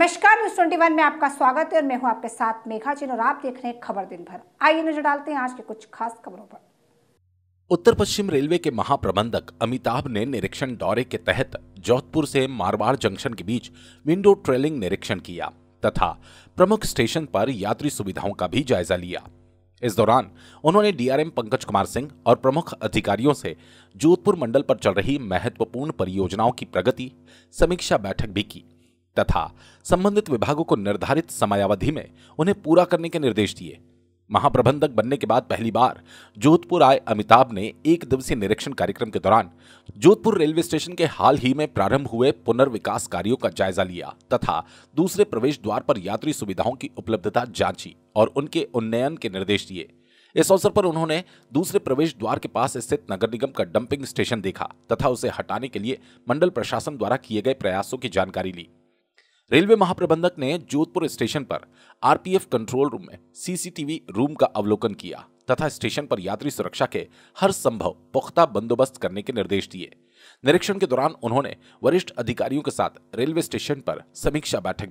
नमस्कार news twenty में आपका स्वागत है और मैं हूं आपके साथ मेघा चिन्ह और आप देख रहे हैं खबर दिन भर आइए नजर डालते हैं आज के कुछ खास खबरों पर उत्तर पश्चिम रेलवे के महाप्रबंधक अमिताभ ने निरीक्षण दौरे के तहत जोधपुर से मारवाड़ जंक्शन के बीच विंडो ट्रेलिंग निरीक्षण किया तथा प्रमुख स्टेशन पर यात्री सुविधाओं का भी जायजा लिया इस दौरान उन्होंने डीआरएम पंकज कुमार सिंह और प्रमुख अधिकारियों से जोधपुर मंडल पर चल रही महत्वपूर्ण परियोजनाओं की प्रगति समीक्षा बैठक भी की तथा संबंधित विभागों को निर्धारित समयावधि में उन्हें पूरा करने के निर्देश दिए महाप्रबंधक बनने के बाद पहली बार जोधपुर आए अमिताभ ने एक दिवसीय निरीक्षण कार्यक्रम के दौरान जोधपुर रेलवे स्टेशन के हाल ही में प्रारंभ हुए पुनर्विकास कार्यों का जायजा लिया तथा दूसरे प्रवेश द्वार पर यात्री सुविधाओं की उपलब्धता जांची और उनके उन्नयन के निर्देश दिए इस अवसर पर उन्होंने दूसरे प्रवेश द्वार के पास स्थित नगर निगम का डंपिंग स्टेशन देखा तथा उसे हटाने के लिए मंडल प्रशासन द्वारा किए गए प्रयासों की जानकारी ली रेलवे महाप्रबंधक ने जोधपुर स्टेशन पर आरपीएफ कंट्रोल रूम में सीसीटीवी रूम का अवलोकन किया तथा स्टेशन पर यात्री सुरक्षा के हर संभव पुख्ता बंदोबस्त करने के निर्देश दिए निरीक्षण के दौरान उन्होंने वरिष्ठ अधिकारियों के साथ रेलवे स्टेशन पर समीक्षा बैठक भी